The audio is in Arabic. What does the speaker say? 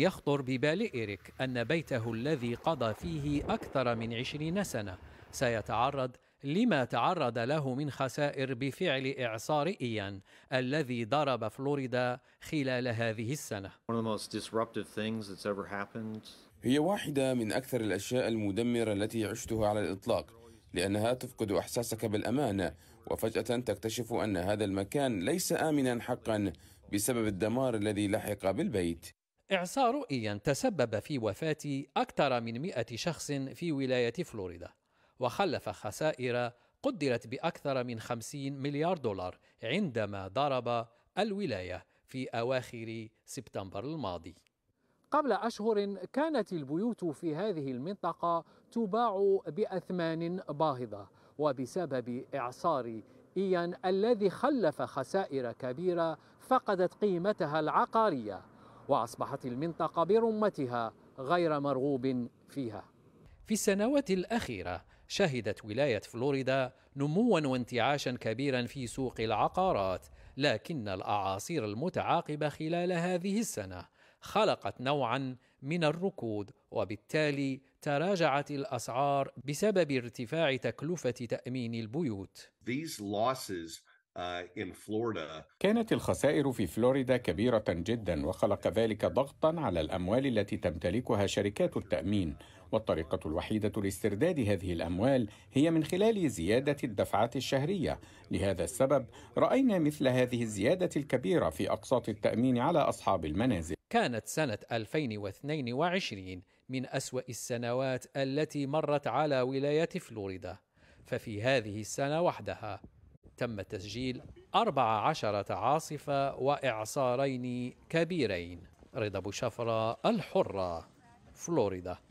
يخطر ببال إيريك أن بيته الذي قضى فيه أكثر من عشرين سنة سيتعرض لما تعرض له من خسائر بفعل إعصار إيان الذي ضرب فلوريدا خلال هذه السنة هي واحدة من أكثر الأشياء المدمرة التي عشتها على الإطلاق لأنها تفقد إحساسك بالأمان وفجأة تكتشف أن هذا المكان ليس آمنا حقا بسبب الدمار الذي لحق بالبيت إعصار رؤيا تسبب في وفاة أكثر من مئة شخص في ولاية فلوريدا وخلف خسائر قدرت بأكثر من 50 مليار دولار عندما ضرب الولاية في أواخر سبتمبر الماضي قبل أشهر كانت البيوت في هذه المنطقة تباع بأثمان باهظة وبسبب إعصار إيان الذي خلف خسائر كبيرة فقدت قيمتها العقارية وأصبحت المنطقة برمتها غير مرغوب فيها في السنوات الأخيرة شهدت ولاية فلوريدا نموا وانتعاشا كبيرا في سوق العقارات لكن الأعاصير المتعاقبة خلال هذه السنة خلقت نوعا من الركود وبالتالي تراجعت الأسعار بسبب ارتفاع تكلفة تأمين البيوت These losses آه، كانت الخسائر في فلوريدا كبيرة جدا وخلق ذلك ضغطا على الأموال التي تمتلكها شركات التأمين والطريقة الوحيدة لاسترداد هذه الأموال هي من خلال زيادة الدفعات الشهرية لهذا السبب رأينا مثل هذه الزيادة الكبيرة في أقساط التأمين على أصحاب المنازل كانت سنة 2022 من أسوأ السنوات التي مرت على ولاية فلوريدا ففي هذه السنة وحدها تم تسجيل 14 عاصفة وإعصارين كبيرين رضا بوشفرة الحرة فلوريدا